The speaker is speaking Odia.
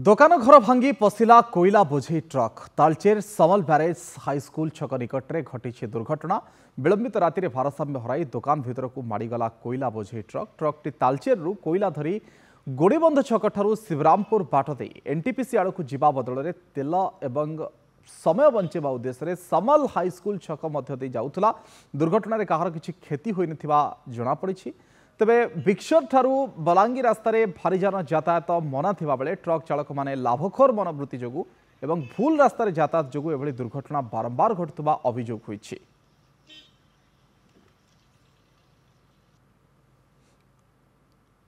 ଦୋକାନ ଘର ଭାଙ୍ଗି ପଶିଲା କୋଇଲା ବୋଝେଇ truck Talcher Samal barrage high school ଛକ ନିକଟରେ ଘଟିଛି ଦୁର୍ଘଟଣା ବିଳମ୍ବିତ ରାତିରେ ଭାରସାମ୍ୟ ହରାଇ ଦୋକାନ ଭିତରକୁ ମାଡ଼ିଗଲା କୋଇଲା ବୋଝେଇ ଟ୍ରକ୍ ଟ୍ରକ୍ଟି ତାଳଚେରରୁ କୋଇଲା ଧରି ଗୋଡ଼ିବନ୍ଧ ଛକଠାରୁ ଶିବରାମପୁର ବାଟ ଦେଇ ଏନ୍ଟିପିସି ଆଡ଼କୁ ଯିବା ବଦଳରେ ତେଲ ଏବଂ ସମୟ ବଞ୍ଚାଇବା ଉଦ୍ଦେଶ୍ୟରେ ସମଲ ହାଇସ୍କୁଲ ଛକ ମଧ୍ୟ ଦେଇ ଯାଉଥିଲା ଦୁର୍ଘଟଣାରେ କାହାର କିଛି କ୍ଷତି ହୋଇନଥିବା ଜଣାପଡ଼ିଛି ତେବେ ବିକ୍ସରଠାରୁ ବଲାଙ୍ଗୀର ରାସ୍ତାରେ ଭାରିଯାନ ଯାତାୟାତ ମନା ଥିବାବେଳେ ଟ୍ରକ୍ ଚାଳକମାନେ ଲାଭଖୋର ମନୋବୃତ୍ତି ଯୋଗୁଁ ଏବଂ ଭୁଲ ରାସ୍ତାରେ ଯାତାୟାତ ଯୋଗୁଁ ଏଭଳି ଦୁର୍ଘଟଣା ବାରମ୍ବାର ଘଟୁଥିବା ଅଭିଯୋଗ ହୋଇଛି